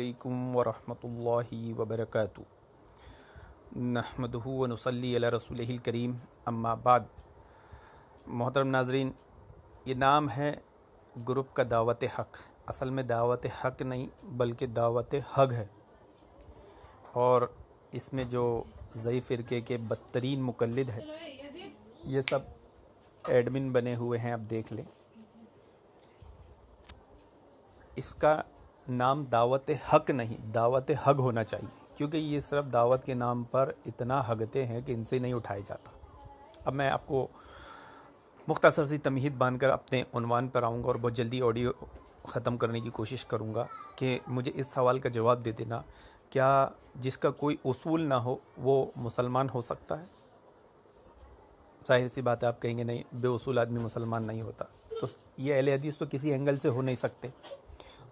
अलैक्म वरहमतुल्लाहि वबरकातु नहमदहु वनसली रसूल करीम अम्माबाद मोहतरम नाजरीन ये नाम है ग्रुप का दावत हक असल में दावत हक नहीं बल्कि दावत हक है और इसमें जो ज़ई फ़िरके के बदतरीन मुकलद है ये सब एडमिन बने हुए हैं आप देख लें इसका नाम दावत हक नहीं दावत हग होना चाहिए क्योंकि ये सिर्फ दावत के नाम पर इतना हगते हैं कि इनसे नहीं उठाया जाता अब मैं आपको मुख्तसर सी तमहीद बांधकर अपने उनवान पर आऊँगा और बहुत जल्दी ऑडियो ख़त्म करने की कोशिश करूँगा कि मुझे इस सवाल का जवाब दे देना क्या जिसका कोई उसूल ना हो वो मुसलमान हो सकता है जाहिर सी बात है आप कहेंगे नहीं बेउसूल आदमी मुसलमान नहीं होता तो ये अहले हदीस तो किसी एंगल से हो नहीं सकते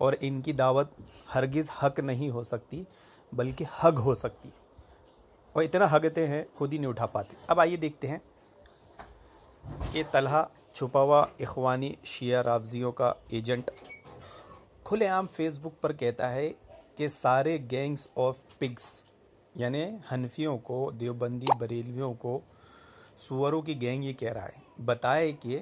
और इनकी दावत हरगिज़ हक नहीं हो सकती बल्कि हग हो सकती और इतना हगते हैं खुद ही नहीं उठा पाते अब आइए देखते हैं ये तलहा छुपा हुआ इखवानी शिया रावजियों का एजेंट खुलेआम फेसबुक पर कहता है कि सारे गैंग्स ऑफ पिग्स यानी हनफियों को देवबंदी बरेलवियों को सुअरों की गैंग ये कह रहा है बताए कि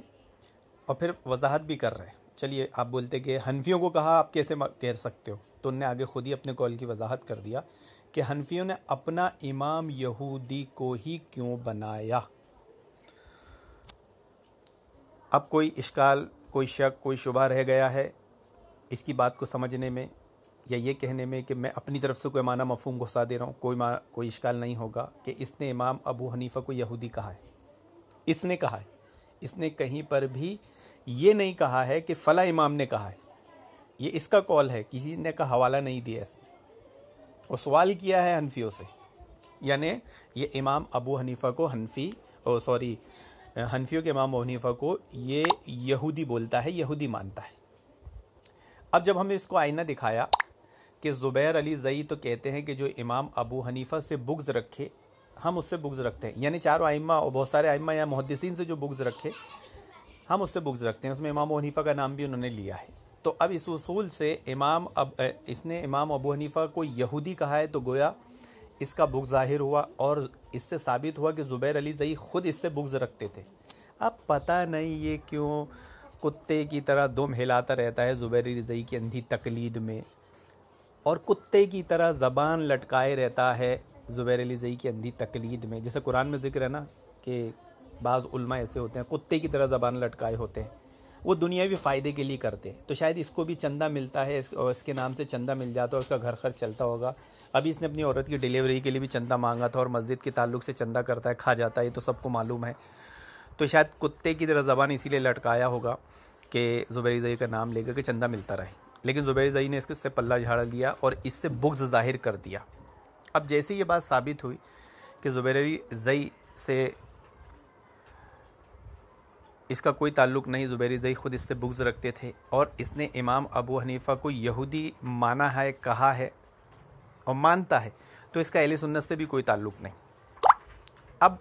और फिर वजाहत भी कर रहे हैं चलिए आप बोलते कि हनफियों को कहा आप कैसे कह सकते हो तो उनने आगे खुद ही अपने कॉल की वजाहत कर दिया कि हनफियों ने अपना इमाम यहूदी को ही क्यों बनाया अब कोई इश्काल कोई शक कोई शुबा रह गया है इसकी बात को समझने में या ये कहने में कि मैं अपनी तरफ से कोई माना मफहम घुसा दे रहा हूँ कोई कोई इश्काल नहीं होगा कि इसने इमाम अबू हनीफ़ा को यहूदी कहा है इसने कहा है इसने कहीं पर भी ये नहीं कहा है कि फ़ला इमाम ने कहा है ये इसका कॉल है किसी ने का हवाला नहीं दिया इसने और सवाल किया है हनफियों से यानि ये इमाम अबू हनीफ़ा को हनफी ओ सॉरी हनफियों के इमाम अबू हनीफ़ा को ये यहूदी बोलता है यहूदी मानता है अब जब हमने इसको आईना दिखाया कि ज़ुबैर अली जई तो कहते हैं कि जो इमाम अबू हनीफ़ा से बुग्ज़ रखे हम उससे बुग्ज़ रखते हैं यानी चारों आइमा और बहुत सारे आइमा या मुहदसिन से जो बुग्ज़ रखे हम उससे बुक्स रखते हैं उसमें इमाम हनीफा का नाम भी उन्होंने लिया है तो अब इस उसूल से इमाम अब इसने इमाम अबू हनीफा को यहूदी कहा है तो गोया इसका बुक जाहिर हुआ और इससे साबित हुआ कि ज़ुबैर अली जई खुद इससे बुक्स रखते थे अब पता नहीं ये क्यों कुत्ते की तरह दुम हिलाता रहता है ज़ुबैर अली जई की अंधी तकलीद में और कुत्ते की तरह ज़बान लटकाए रहता है ज़ुबैर अली जई की अंधी तकलीद में जैसे कुरान में जिक्र है ना कि बाज़ उलमा ऐसे होते हैं कुत्ते की तरह ज़बान लटकाए होते हैं वो दुनियावी फ़ायदे के लिए करते हैं तो शायद इसको भी चंदा मिलता है और इसके नाम से चंदा मिल जाता है उसका घर खर्च चलता होगा अभी इसने अपनी औरत की डिलीवरी के लिए भी चंदा मांगा था और मस्जिद के ताल्लुक से चंदा करता है खा जाता है ये तो सबको मालूम है तो शायद कुत्ते की तरह ज़बान इसीलिए लटकाया होगा कि ज़ुबैर जई का नाम लेकर के चंदा मिलता रहे लेकिन ज़ुबैर जई ने इससे पल्ला झाड़ दिया और इससे बुग्ज जाहिर कर दिया अब जैसे ये बात साबित हुई कि ज़ुबैर जई से इसका कोई ताल्लुक नहीं ज़ुबैर ज़ई ख़ुद इससे बुग्ज़ रखते थे और इसने इमाम अबू हनीफ़ा को यहूदी माना है कहा है और मानता है तो इसका अहल सुन्नत से भी कोई ताल्लुक नहीं अब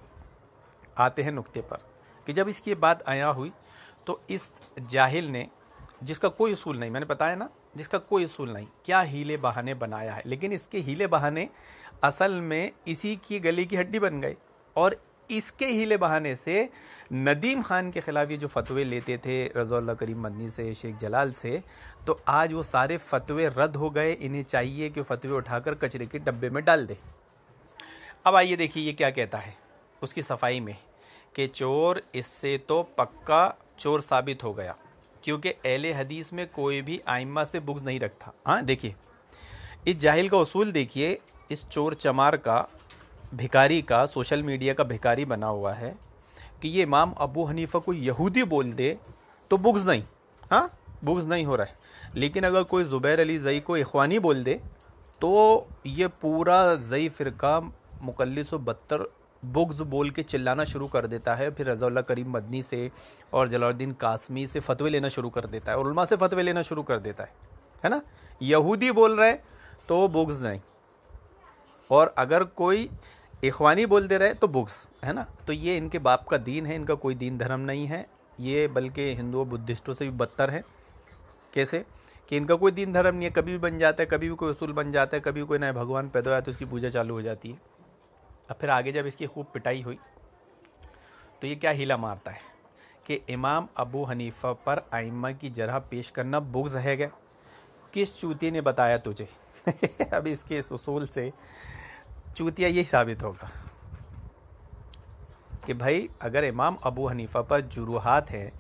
आते हैं नुक्ते पर कि जब इसकी ये बात आया हुई तो इस जाहिल ने जिसका कोई असूल नहीं मैंने बताया ना जिसका कोई असूल नहीं क्या हीले बहाने बनाया है लेकिन इसके हीले बहाने असल में इसी की गली की हड्डी बन गए और इसके हीले बहाने से नदीम खान के ख़िलाफ़ ये जो फतवे लेते थे रज़ोल्ला करीम मदनी से शेख जलाल से तो आज वो सारे फतवे रद्द हो गए इन्हें चाहिए कि फतवे उठाकर कचरे के डब्बे में डाल दे अब आइए देखिए ये क्या कहता है उसकी सफाई में कि चोर इससे तो पक्का चोर साबित हो गया क्योंकि एल हदीस में कोई भी आइमा से बुग्स नहीं रखता हाँ देखिए इस जाहिल का उसूल देखिए इस चोर चमार का भिकारी का सोशल मीडिया का भिकारी बना हुआ है कि ये इमाम अबू हनीफा को यहूदी बोल दे तो बुग्स नहीं हाँ बुग्स नहीं हो रहा है लेकिन अगर कोई ज़ुबैर अली जई को इखवानी बोल दे तो ये पूरा जई फिर मुकलस बदतर बुग्स बोल के चिल्लाना शुरू कर देता है फिर रजाला करीम मदनी से और जलाउद्दीन कासमी से फतवे लेना शुरू कर देता है और उलमा से फतवे लेना शुरू कर देता है है ना यहूदी बोल रहे तो बुग्स नहीं और अगर कोई इखवानी बोलते रहे तो बुक्स है ना तो ये इनके बाप का दीन है इनका कोई दीन धर्म नहीं है ये बल्कि हिंदुओं बुद्धिस्टों से भी बदतर है कैसे कि इनका कोई दीन धर्म नहीं है कभी भी बन जाता है कभी भी कोई उसूल बन जाता है कभी कोई नया भगवान पैदा है तो उसकी पूजा चालू हो जाती है अब फिर आगे जब इसकी खूब पिटाई हुई तो ये क्या हीला मारता है कि इमाम अबू हनीफा पर आइमा की जरह पेश करना बुग्ज है गया किस चूती ने बताया तुझे अब इसके इस उसूल से चूतिया यही साबित होगा कि भाई अगर इमाम अबू हनीफ़ा पर जुरूहात हैं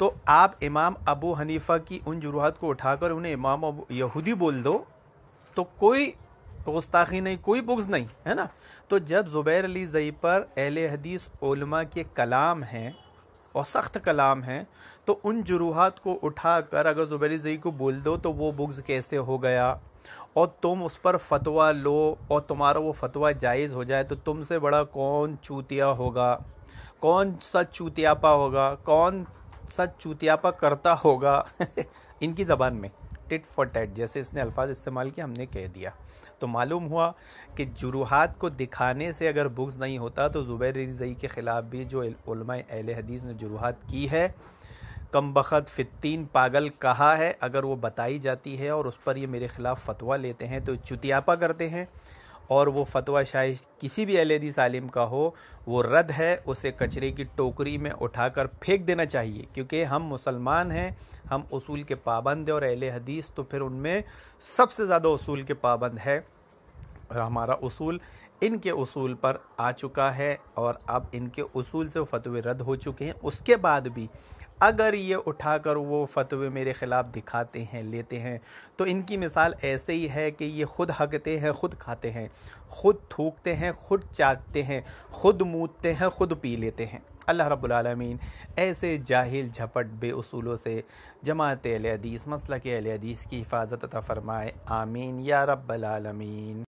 तो आप इमाम अबू हनीफ़ा की उन जुरूहात को उठाकर उन्हें इमाम अबू यहूदी बोल दो तो कोई गुस्ताखी नहीं कोई बुग्ज नहीं है ना तो जब ज़ुबैर अली जई पर अहल हदीस उलमा के कलाम हैं और सख्त कलाम हैं तो उन जरूहत को उठा कर अगर ज़ुबैर जई को बोल दो तो वो बुग्स कैसे हो गया और तुम उस पर फतवा लो और तुम्हारा वो फतवा जायज़ हो जाए तो तुमसे बड़ा कौन चूतिया होगा कौन सच चूतियापा होगा कौन सच चूतियापा करता होगा इनकी ज़बान में टिट फॉर टैट जैसे इसने अल्फाज इस्तेमाल किया हमने कह दिया तो मालूम हुआ कि जुरूहात को दिखाने से अगर बुक्स नहीं होता तो ज़ुबैर रिजई के ख़िलाफ़ भी जो अहल हदीस ने जुरूहात की है कम बखत फितीन पागल कहा है अगर वो बताई जाती है और उस पर ये मेरे ख़िलाफ़ फतवा लेते हैं तो चुतियापा करते हैं और वो फतवा शाही किसी भी अलीदी सालिम का हो वो रद्द है उसे कचरे की टोकरी में उठाकर फेंक देना चाहिए क्योंकि हम मुसलमान हैं हम उसूल के पाबंद हैं और अहल हदीस तो फिर उनमें सबसे ज़्यादा उसूल के पाबंद है और हमारा उसूल इनके उसूल पर आ चुका है और अब इनके उसूल से फतवे रद्द हो चुके हैं उसके बाद भी अगर ये उठाकर वो फतवे मेरे ख़िलाफ़ दिखाते हैं लेते हैं तो इनकी मिसाल ऐसे ही है कि ये खुद हकते हैं खुद खाते हैं खुद थूकते हैं खुद चाटते हैं खुद मूतते हैं खुद पी लेते हैं अल्लाह रब्बुल ऐसे जाहिल झपट बे उसूलों से जमात अल हदीस मसल के अल हदीस की हिफाजत अता फ़रमाए आमीन या रबालमीन